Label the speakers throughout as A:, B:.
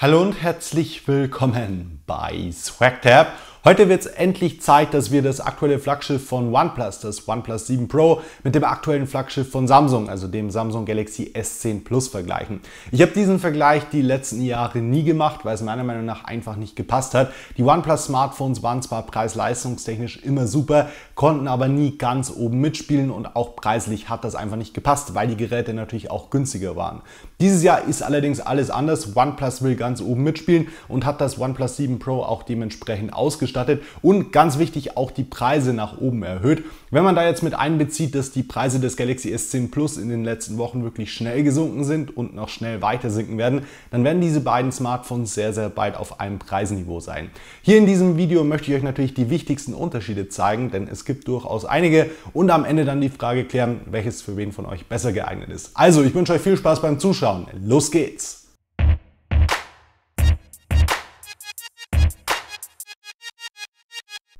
A: Hallo und herzlich willkommen bei SwagTab. Heute wird es endlich Zeit, dass wir das aktuelle Flaggschiff von OnePlus, das OnePlus 7 Pro, mit dem aktuellen Flaggschiff von Samsung, also dem Samsung Galaxy S10 Plus vergleichen. Ich habe diesen Vergleich die letzten Jahre nie gemacht, weil es meiner Meinung nach einfach nicht gepasst hat. Die OnePlus Smartphones waren zwar preis-leistungstechnisch immer super, konnten aber nie ganz oben mitspielen und auch preislich hat das einfach nicht gepasst, weil die Geräte natürlich auch günstiger waren. Dieses Jahr ist allerdings alles anders. OnePlus will ganz oben mitspielen und hat das OnePlus 7 Pro auch dementsprechend ausgestattet ausgestattet und ganz wichtig auch die Preise nach oben erhöht. Wenn man da jetzt mit einbezieht, dass die Preise des Galaxy S10 Plus in den letzten Wochen wirklich schnell gesunken sind und noch schnell weiter sinken werden, dann werden diese beiden Smartphones sehr, sehr bald auf einem Preisniveau sein. Hier in diesem Video möchte ich euch natürlich die wichtigsten Unterschiede zeigen, denn es gibt durchaus einige und am Ende dann die Frage klären, welches für wen von euch besser geeignet ist. Also, ich wünsche euch viel Spaß beim Zuschauen. Los geht's!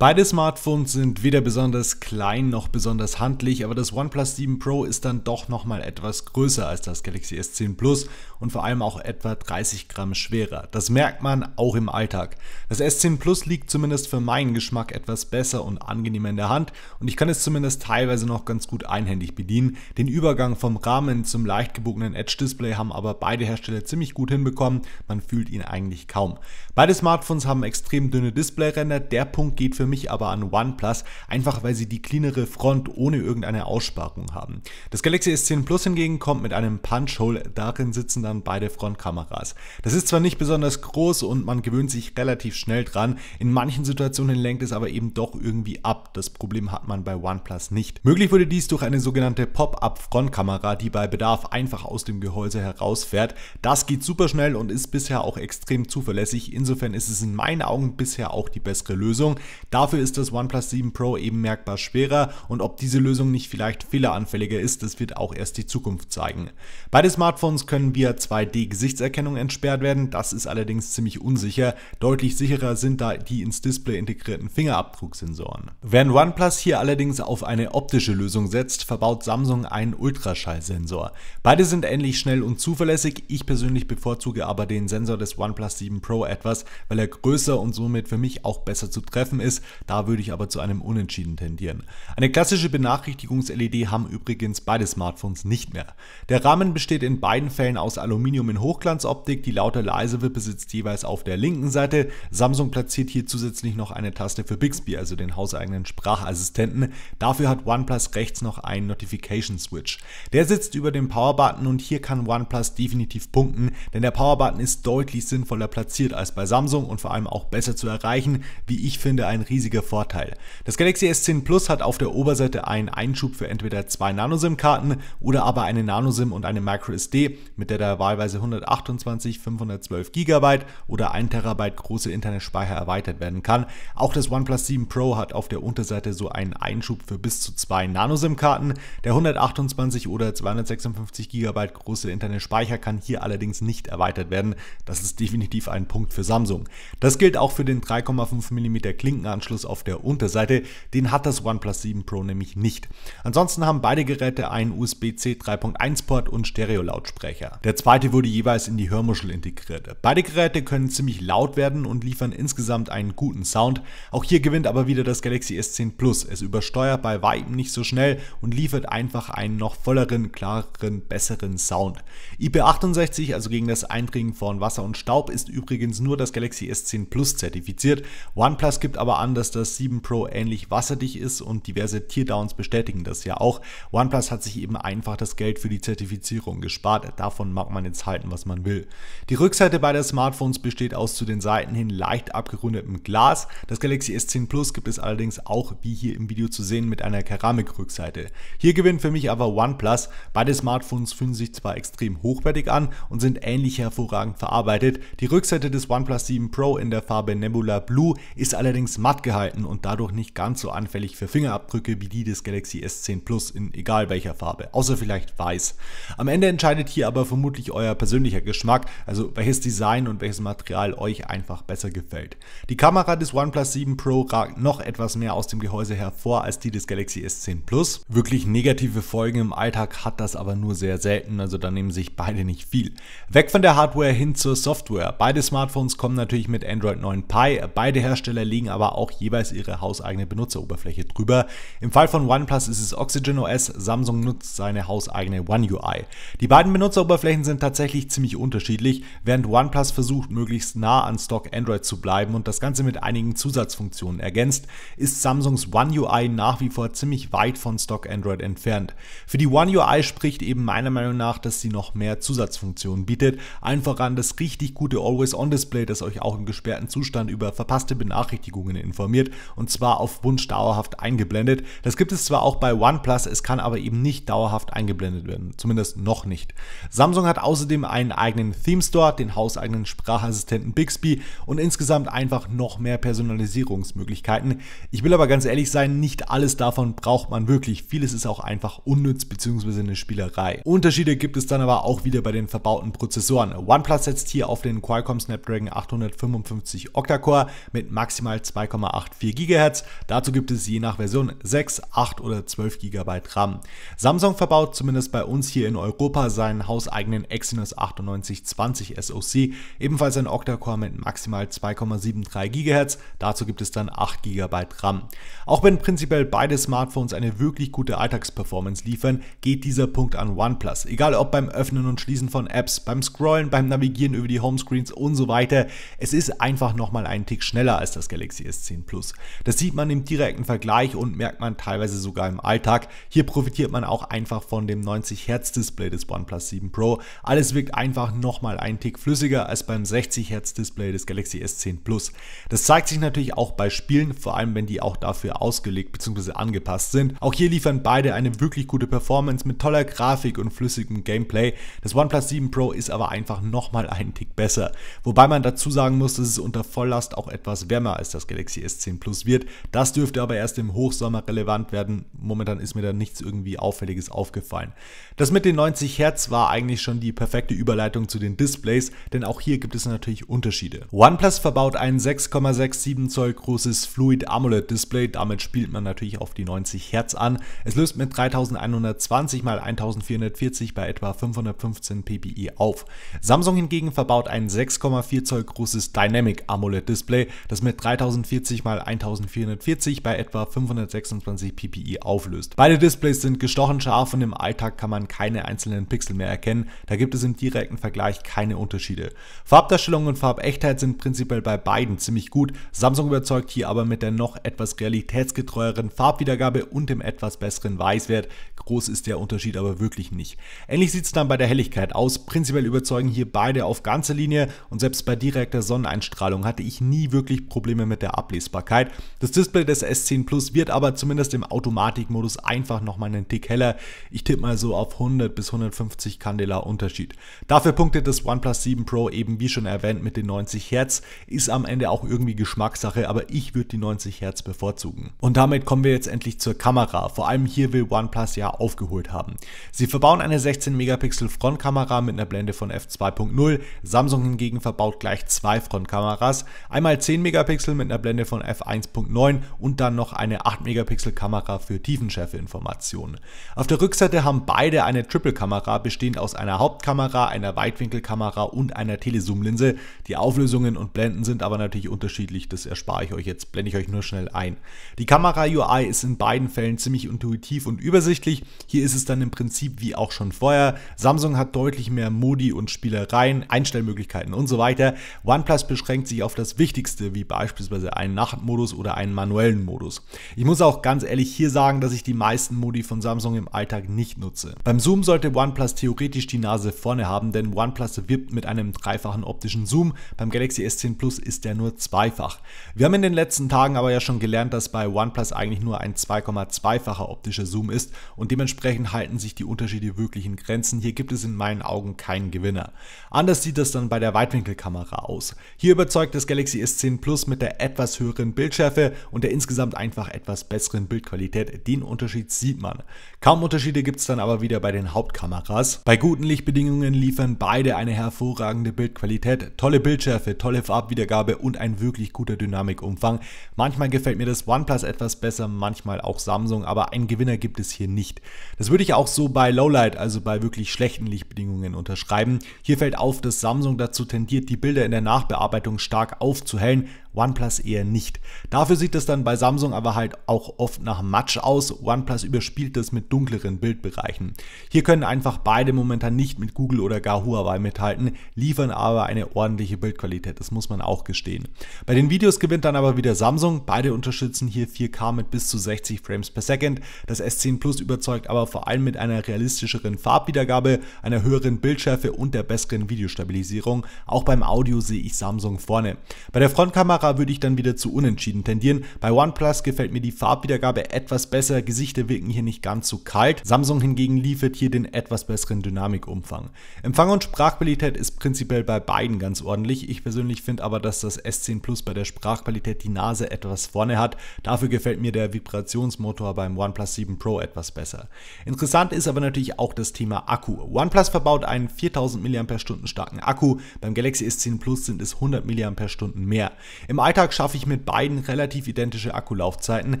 A: Beide Smartphones sind weder besonders klein noch besonders handlich, aber das OnePlus 7 Pro ist dann doch nochmal etwas größer als das Galaxy S10 Plus und vor allem auch etwa 30 Gramm schwerer. Das merkt man auch im Alltag. Das S10 Plus liegt zumindest für meinen Geschmack etwas besser und angenehmer in der Hand und ich kann es zumindest teilweise noch ganz gut einhändig bedienen. Den Übergang vom Rahmen zum leicht gebogenen Edge-Display haben aber beide Hersteller ziemlich gut hinbekommen, man fühlt ihn eigentlich kaum. Beide Smartphones haben extrem dünne Displayränder, der Punkt geht für mich aber an OnePlus, einfach weil sie die cleanere Front ohne irgendeine Aussparung haben. Das Galaxy S10 Plus hingegen kommt mit einem Punch-Hole, darin sitzen dann beide Frontkameras. Das ist zwar nicht besonders groß und man gewöhnt sich relativ schnell dran, in manchen Situationen lenkt es aber eben doch irgendwie ab. Das Problem hat man bei OnePlus nicht. Möglich wurde dies durch eine sogenannte Pop-Up-Frontkamera, die bei Bedarf einfach aus dem Gehäuse herausfährt. Das geht super schnell und ist bisher auch extrem zuverlässig. Insofern ist es in meinen Augen bisher auch die bessere Lösung. Das Dafür ist das OnePlus 7 Pro eben merkbar schwerer und ob diese Lösung nicht vielleicht fehleranfälliger ist, das wird auch erst die Zukunft zeigen. Beide Smartphones können via 2D-Gesichtserkennung entsperrt werden, das ist allerdings ziemlich unsicher. Deutlich sicherer sind da die ins Display integrierten Fingerabdrucksensoren. Während OnePlus hier allerdings auf eine optische Lösung setzt, verbaut Samsung einen Ultraschallsensor. Beide sind ähnlich schnell und zuverlässig, ich persönlich bevorzuge aber den Sensor des OnePlus 7 Pro etwas, weil er größer und somit für mich auch besser zu treffen ist. Da würde ich aber zu einem Unentschieden tendieren. Eine klassische Benachrichtigungs-LED haben übrigens beide Smartphones nicht mehr. Der Rahmen besteht in beiden Fällen aus Aluminium in Hochglanzoptik, die lauter leise Wippe sitzt jeweils auf der linken Seite. Samsung platziert hier zusätzlich noch eine Taste für Bixby, also den hauseigenen Sprachassistenten. Dafür hat OnePlus rechts noch einen Notification Switch. Der sitzt über dem Power-Button und hier kann OnePlus definitiv punkten, denn der Power-Button ist deutlich sinnvoller platziert als bei Samsung und vor allem auch besser zu erreichen, wie ich finde, ein riesiges riesiger Vorteil. Das Galaxy S10 Plus hat auf der Oberseite einen Einschub für entweder zwei nano sim karten oder aber eine Nano-SIM und eine Micro-SD, mit der der wahlweise 128, 512 GB oder 1 TB große Internetspeicher erweitert werden kann. Auch das OnePlus 7 Pro hat auf der Unterseite so einen Einschub für bis zu zwei nano sim karten Der 128 oder 256 GB große Internetspeicher kann hier allerdings nicht erweitert werden. Das ist definitiv ein Punkt für Samsung. Das gilt auch für den 3,5 mm Klinkenanschluss Abschluss auf der Unterseite. Den hat das OnePlus 7 Pro nämlich nicht. Ansonsten haben beide Geräte einen USB-C 3.1 Port und Stereo-Lautsprecher. Der zweite wurde jeweils in die Hörmuschel integriert. Beide Geräte können ziemlich laut werden und liefern insgesamt einen guten Sound. Auch hier gewinnt aber wieder das Galaxy S10 Plus. Es übersteuert bei weitem nicht so schnell und liefert einfach einen noch volleren, klareren, besseren Sound. IP68, also gegen das Eindringen von Wasser und Staub, ist übrigens nur das Galaxy S10 Plus zertifiziert. OnePlus gibt aber an, an, dass das 7 Pro ähnlich wasserdicht ist und diverse Teardowns bestätigen das ja auch. OnePlus hat sich eben einfach das Geld für die Zertifizierung gespart. Davon mag man jetzt halten, was man will. Die Rückseite beider Smartphones besteht aus zu den Seiten hin leicht abgerundetem Glas. Das Galaxy S10 Plus gibt es allerdings auch, wie hier im Video zu sehen, mit einer Keramikrückseite. Hier gewinnt für mich aber OnePlus. Beide Smartphones fühlen sich zwar extrem hochwertig an und sind ähnlich hervorragend verarbeitet. Die Rückseite des OnePlus 7 Pro in der Farbe Nebula Blue ist allerdings matt hart gehalten und dadurch nicht ganz so anfällig für Fingerabdrücke wie die des Galaxy S10 Plus in egal welcher Farbe, außer vielleicht weiß. Am Ende entscheidet hier aber vermutlich euer persönlicher Geschmack, also welches Design und welches Material euch einfach besser gefällt. Die Kamera des OnePlus 7 Pro ragt noch etwas mehr aus dem Gehäuse hervor als die des Galaxy S10 Plus. Wirklich negative Folgen im Alltag hat das aber nur sehr selten, also da nehmen sich beide nicht viel. Weg von der Hardware hin zur Software. Beide Smartphones kommen natürlich mit Android 9 Pie, beide Hersteller legen aber auch auch jeweils ihre hauseigene Benutzeroberfläche drüber. Im Fall von OnePlus ist es Oxygen OS, Samsung nutzt seine hauseigene One UI. Die beiden Benutzeroberflächen sind tatsächlich ziemlich unterschiedlich, während OnePlus versucht, möglichst nah an Stock Android zu bleiben und das Ganze mit einigen Zusatzfunktionen ergänzt, ist Samsungs One UI nach wie vor ziemlich weit von Stock Android entfernt. Für die One UI spricht eben meiner Meinung nach, dass sie noch mehr Zusatzfunktionen bietet, allen voran das richtig gute Always-On-Display, das euch auch im gesperrten Zustand über verpasste Benachrichtigungen informiert informiert und zwar auf Wunsch dauerhaft eingeblendet. Das gibt es zwar auch bei OnePlus, es kann aber eben nicht dauerhaft eingeblendet werden, zumindest noch nicht. Samsung hat außerdem einen eigenen Theme Store, den hauseigenen Sprachassistenten Bixby und insgesamt einfach noch mehr Personalisierungsmöglichkeiten. Ich will aber ganz ehrlich sein, nicht alles davon braucht man wirklich. Vieles ist auch einfach unnütz bzw. eine Spielerei. Unterschiede gibt es dann aber auch wieder bei den verbauten Prozessoren. OnePlus setzt hier auf den Qualcomm Snapdragon 855 Octa-Core mit maximal 2,8 2,84 GHz. Dazu gibt es je nach Version 6, 8 oder 12 GB RAM. Samsung verbaut zumindest bei uns hier in Europa seinen hauseigenen Exynos 9820 SoC, ebenfalls ein Octa-Core mit maximal 2,73 GHz. Dazu gibt es dann 8 GB RAM. Auch wenn prinzipiell beide Smartphones eine wirklich gute Alltagsperformance liefern, geht dieser Punkt an OnePlus. Egal ob beim Öffnen und Schließen von Apps, beim Scrollen, beim Navigieren über die Homescreens und so weiter. Es ist einfach nochmal einen Tick schneller als das Galaxy S10 10 Plus. Das sieht man im direkten Vergleich und merkt man teilweise sogar im Alltag. Hier profitiert man auch einfach von dem 90 Hertz Display des OnePlus 7 Pro. Alles wirkt einfach nochmal einen Tick flüssiger als beim 60 Hertz Display des Galaxy S10 Plus. Das zeigt sich natürlich auch bei Spielen, vor allem wenn die auch dafür ausgelegt bzw. angepasst sind. Auch hier liefern beide eine wirklich gute Performance mit toller Grafik und flüssigem Gameplay. Das OnePlus 7 Pro ist aber einfach nochmal einen Tick besser. Wobei man dazu sagen muss, dass es unter Volllast auch etwas wärmer als das Galaxy S10 Plus wird. Das dürfte aber erst im Hochsommer relevant werden. Momentan ist mir da nichts irgendwie Auffälliges aufgefallen. Das mit den 90 Hertz war eigentlich schon die perfekte Überleitung zu den Displays, denn auch hier gibt es natürlich Unterschiede. OnePlus verbaut ein 6,67 Zoll großes Fluid AMOLED Display. Damit spielt man natürlich auf die 90 Hertz an. Es löst mit 3120 x 1440 bei etwa 515 ppi auf. Samsung hingegen verbaut ein 6,4 Zoll großes Dynamic AMOLED Display, das mit 3040 1080 x 1440 bei etwa 526 ppi auflöst. Beide Displays sind gestochen scharf und im Alltag kann man keine einzelnen Pixel mehr erkennen, da gibt es im direkten Vergleich keine Unterschiede. Farbdarstellung und Farbechtheit sind prinzipiell bei beiden ziemlich gut, Samsung überzeugt hier aber mit der noch etwas realitätsgetreueren Farbwiedergabe und dem etwas besseren Weißwert, groß ist der Unterschied aber wirklich nicht. Ähnlich sieht es dann bei der Helligkeit aus. Prinzipiell überzeugen hier beide auf ganzer Linie und selbst bei direkter Sonneneinstrahlung hatte ich nie wirklich Probleme mit der Ablesbarkeit. Das Display des S10 Plus wird aber zumindest im Automatikmodus einfach nochmal einen Tick heller. Ich tippe mal so auf 100 bis 150 Candela Unterschied. Dafür punktet das OnePlus 7 Pro eben wie schon erwähnt mit den 90 Hertz. Ist am Ende auch irgendwie Geschmackssache, aber ich würde die 90 Hertz bevorzugen. Und damit kommen wir jetzt endlich zur Kamera. Vor allem hier will OnePlus ja aufgeholt haben. Sie verbauen eine 16 Megapixel Frontkamera mit einer Blende von f2.0. Samsung hingegen verbaut gleich zwei Frontkameras, einmal 10 Megapixel mit einer Blende von f1.9 und dann noch eine 8 Megapixel Kamera für Tiefenschärfeinformationen. Auf der Rückseite haben beide eine Triple Kamera bestehend aus einer Hauptkamera, einer Weitwinkelkamera und einer telesoom linse Die Auflösungen und Blenden sind aber natürlich unterschiedlich, das erspare ich euch jetzt, blende ich euch nur schnell ein. Die Kamera-UI ist in beiden Fällen ziemlich intuitiv und übersichtlich, hier ist es dann im Prinzip wie auch schon vorher. Samsung hat deutlich mehr Modi und Spielereien, Einstellmöglichkeiten und so weiter. OnePlus beschränkt sich auf das Wichtigste, wie beispielsweise einen Nachtmodus oder einen manuellen Modus. Ich muss auch ganz ehrlich hier sagen, dass ich die meisten Modi von Samsung im Alltag nicht nutze. Beim Zoom sollte OnePlus theoretisch die Nase vorne haben, denn OnePlus wirbt mit einem dreifachen optischen Zoom. Beim Galaxy S10 Plus ist der nur zweifach. Wir haben in den letzten Tagen aber ja schon gelernt, dass bei OnePlus eigentlich nur ein 2,2-facher optischer Zoom ist und und dementsprechend halten sich die Unterschiede wirklich in Grenzen. Hier gibt es in meinen Augen keinen Gewinner. Anders sieht das dann bei der Weitwinkelkamera aus. Hier überzeugt das Galaxy S10 Plus mit der etwas höheren Bildschärfe und der insgesamt einfach etwas besseren Bildqualität. Den Unterschied sieht man. Kaum Unterschiede gibt es dann aber wieder bei den Hauptkameras. Bei guten Lichtbedingungen liefern beide eine hervorragende Bildqualität, tolle Bildschärfe, tolle Farbwiedergabe und ein wirklich guter Dynamikumfang. Manchmal gefällt mir das OnePlus etwas besser, manchmal auch Samsung, aber einen Gewinner gibt es hier nicht nicht. Das würde ich auch so bei Lowlight, also bei wirklich schlechten Lichtbedingungen unterschreiben. Hier fällt auf, dass Samsung dazu tendiert, die Bilder in der Nachbearbeitung stark aufzuhellen, OnePlus eher nicht. Dafür sieht es dann bei Samsung aber halt auch oft nach Matsch aus. OnePlus überspielt das mit dunkleren Bildbereichen. Hier können einfach beide momentan nicht mit Google oder gar Huawei mithalten, liefern aber eine ordentliche Bildqualität. Das muss man auch gestehen. Bei den Videos gewinnt dann aber wieder Samsung. Beide unterstützen hier 4K mit bis zu 60 Frames per Second. Das S10 Plus überzeugt aber vor allem mit einer realistischeren Farbwiedergabe, einer höheren Bildschärfe und der besseren Videostabilisierung. Auch beim Audio sehe ich Samsung vorne. Bei der Frontkamera Kamera würde ich dann wieder zu unentschieden tendieren. Bei OnePlus gefällt mir die Farbwiedergabe etwas besser, Gesichter wirken hier nicht ganz so kalt. Samsung hingegen liefert hier den etwas besseren Dynamikumfang. Empfang und Sprachqualität ist prinzipiell bei beiden ganz ordentlich. Ich persönlich finde aber, dass das S10 Plus bei der Sprachqualität die Nase etwas vorne hat. Dafür gefällt mir der Vibrationsmotor beim OnePlus 7 Pro etwas besser. Interessant ist aber natürlich auch das Thema Akku. OnePlus verbaut einen 4000 mAh starken Akku, beim Galaxy S10 Plus sind es 100 mAh mehr. Im Alltag schaffe ich mit beiden relativ identische Akkulaufzeiten.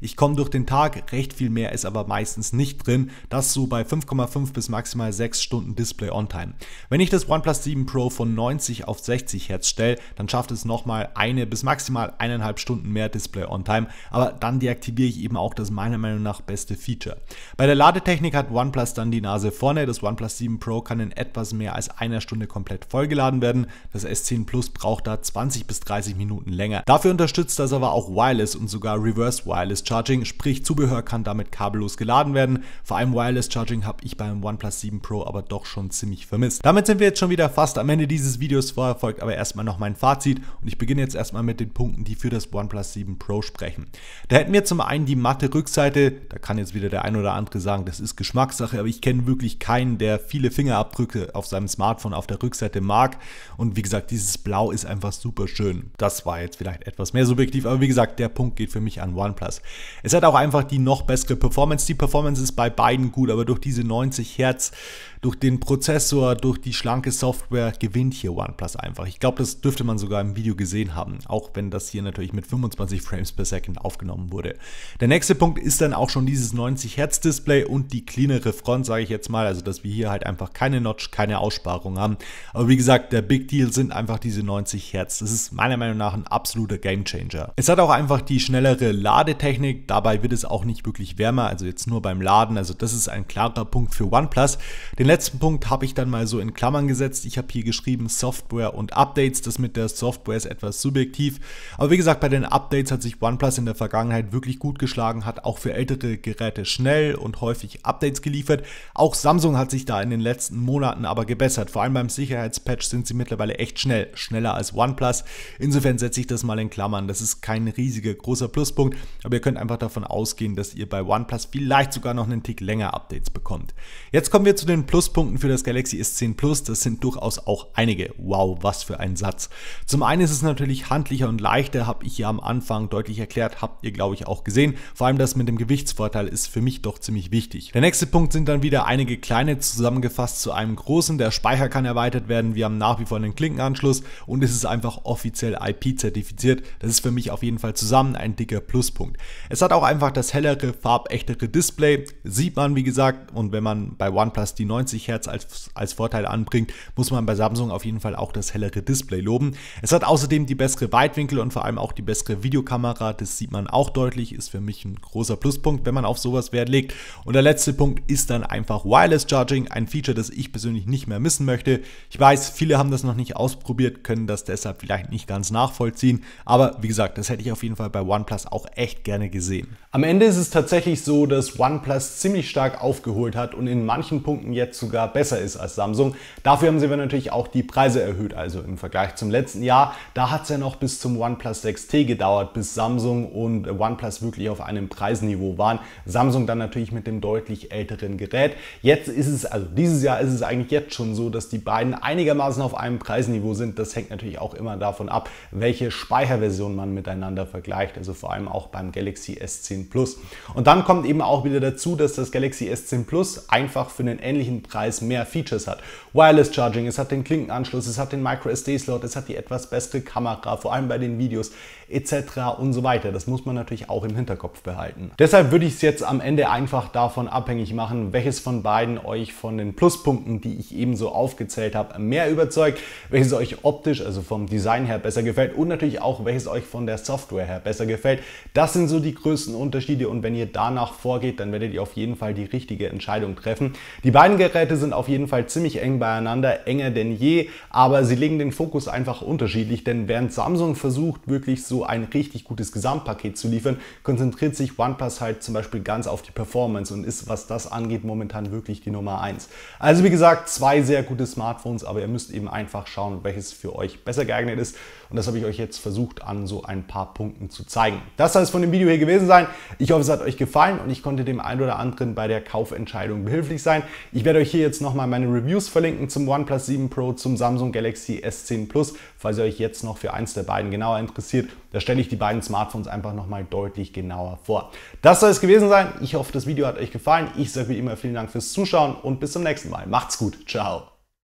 A: Ich komme durch den Tag, recht viel mehr ist aber meistens nicht drin. Das so bei 5,5 bis maximal 6 Stunden Display on Time. Wenn ich das OnePlus 7 Pro von 90 auf 60 Hertz stelle, dann schafft es nochmal eine bis maximal eineinhalb Stunden mehr Display on Time, aber dann deaktiviere ich eben auch das meiner Meinung nach beste Feature. Bei der Ladetechnik hat OnePlus dann die Nase vorne. Das OnePlus 7 Pro kann in etwas mehr als einer Stunde komplett vollgeladen werden. Das S10 Plus braucht da 20 bis 30 Minuten länger. Dafür unterstützt das aber auch Wireless und sogar Reverse Wireless Charging, sprich Zubehör kann damit kabellos geladen werden. Vor allem Wireless Charging habe ich beim OnePlus 7 Pro aber doch schon ziemlich vermisst. Damit sind wir jetzt schon wieder fast am Ende dieses Videos. Vorher folgt aber erstmal noch mein Fazit und ich beginne jetzt erstmal mit den Punkten, die für das OnePlus 7 Pro sprechen. Da hätten wir zum einen die matte Rückseite, da kann jetzt wieder der ein oder andere sagen, das ist Geschmackssache, aber ich kenne wirklich keinen, der viele Fingerabdrücke auf seinem Smartphone auf der Rückseite mag und wie gesagt, dieses Blau ist einfach super schön. Das war jetzt vielleicht etwas mehr subjektiv, aber wie gesagt, der Punkt geht für mich an OnePlus. Es hat auch einfach die noch bessere Performance. Die Performance ist bei beiden gut, aber durch diese 90 Hertz durch den Prozessor, durch die schlanke Software gewinnt hier OnePlus einfach. Ich glaube, das dürfte man sogar im Video gesehen haben, auch wenn das hier natürlich mit 25 Frames per Second aufgenommen wurde. Der nächste Punkt ist dann auch schon dieses 90 Hertz Display und die cleanere Front, sage ich jetzt mal, also dass wir hier halt einfach keine Notch, keine Aussparung haben. Aber wie gesagt, der Big Deal sind einfach diese 90 Hertz. Das ist meiner Meinung nach ein absoluter Gamechanger. Es hat auch einfach die schnellere Ladetechnik, dabei wird es auch nicht wirklich wärmer, also jetzt nur beim Laden. Also das ist ein klarer Punkt für OnePlus. Den letzten Punkt habe ich dann mal so in Klammern gesetzt. Ich habe hier geschrieben Software und Updates. Das mit der Software ist etwas subjektiv. Aber wie gesagt, bei den Updates hat sich OnePlus in der Vergangenheit wirklich gut geschlagen, hat auch für ältere Geräte schnell und häufig Updates geliefert. Auch Samsung hat sich da in den letzten Monaten aber gebessert. Vor allem beim Sicherheitspatch sind sie mittlerweile echt schnell, schneller als OnePlus. Insofern setze ich das mal in Klammern. Das ist kein riesiger großer Pluspunkt, aber ihr könnt einfach davon ausgehen, dass ihr bei OnePlus vielleicht sogar noch einen Tick länger Updates bekommt. Jetzt kommen wir zu den Plus Pluspunkten für das Galaxy S10 Plus, das sind durchaus auch einige. Wow, was für ein Satz. Zum einen ist es natürlich handlicher und leichter, habe ich ja am Anfang deutlich erklärt, habt ihr glaube ich auch gesehen. Vor allem das mit dem Gewichtsvorteil ist für mich doch ziemlich wichtig. Der nächste Punkt sind dann wieder einige kleine zusammengefasst zu einem großen. Der Speicher kann erweitert werden, wir haben nach wie vor einen Klinkenanschluss und es ist einfach offiziell IP zertifiziert. Das ist für mich auf jeden Fall zusammen ein dicker Pluspunkt. Es hat auch einfach das hellere, farbechtere Display, sieht man wie gesagt und wenn man bei OnePlus die 9 90 Hertz als, als Vorteil anbringt, muss man bei Samsung auf jeden Fall auch das hellere Display loben. Es hat außerdem die bessere Weitwinkel und vor allem auch die bessere Videokamera. Das sieht man auch deutlich, ist für mich ein großer Pluspunkt, wenn man auf sowas Wert legt. Und der letzte Punkt ist dann einfach Wireless Charging, ein Feature, das ich persönlich nicht mehr missen möchte. Ich weiß, viele haben das noch nicht ausprobiert, können das deshalb vielleicht nicht ganz nachvollziehen. Aber wie gesagt, das hätte ich auf jeden Fall bei OnePlus auch echt gerne gesehen. Am Ende ist es tatsächlich so, dass OnePlus ziemlich stark aufgeholt hat und in manchen Punkten jetzt sogar besser ist als Samsung. Dafür haben sie aber natürlich auch die Preise erhöht, also im Vergleich zum letzten Jahr. Da hat es ja noch bis zum OnePlus 6T gedauert, bis Samsung und OnePlus wirklich auf einem Preisniveau waren. Samsung dann natürlich mit dem deutlich älteren Gerät. Jetzt ist es, also dieses Jahr ist es eigentlich jetzt schon so, dass die beiden einigermaßen auf einem Preisniveau sind. Das hängt natürlich auch immer davon ab, welche Speicherversion man miteinander vergleicht, also vor allem auch beim Galaxy S10 Plus. Und dann kommt eben auch wieder dazu, dass das Galaxy S10 Plus einfach für einen ähnlichen Preis mehr Features hat. Wireless Charging, es hat den Klinkenanschluss, es hat den Micro SD-Slot, es hat die etwas bessere Kamera, vor allem bei den Videos etc. und so weiter. Das muss man natürlich auch im Hinterkopf behalten. Deshalb würde ich es jetzt am Ende einfach davon abhängig machen, welches von beiden euch von den Pluspunkten, die ich eben so aufgezählt habe, mehr überzeugt, welches euch optisch, also vom Design her besser gefällt und natürlich auch welches euch von der Software her besser gefällt. Das sind so die größten Unterschiede und wenn ihr danach vorgeht, dann werdet ihr auf jeden Fall die richtige Entscheidung treffen. Die beiden Geräte Wettreite sind auf jeden Fall ziemlich eng beieinander, enger denn je, aber sie legen den Fokus einfach unterschiedlich, denn während Samsung versucht, wirklich so ein richtig gutes Gesamtpaket zu liefern, konzentriert sich OnePlus halt zum Beispiel ganz auf die Performance und ist, was das angeht, momentan wirklich die Nummer 1. Also wie gesagt, zwei sehr gute Smartphones, aber ihr müsst eben einfach schauen, welches für euch besser geeignet ist und das habe ich euch jetzt versucht an so ein paar Punkten zu zeigen. Das soll es von dem Video hier gewesen sein. Ich hoffe, es hat euch gefallen und ich konnte dem einen oder anderen bei der Kaufentscheidung behilflich sein. Ich werde euch euch hier jetzt nochmal meine Reviews verlinken zum OnePlus 7 Pro, zum Samsung Galaxy S10 Plus, falls ihr euch jetzt noch für eins der beiden genauer interessiert. Da stelle ich die beiden Smartphones einfach nochmal deutlich genauer vor. Das soll es gewesen sein. Ich hoffe, das Video hat euch gefallen. Ich sage wie immer vielen Dank fürs Zuschauen und bis zum nächsten Mal. Macht's gut. Ciao.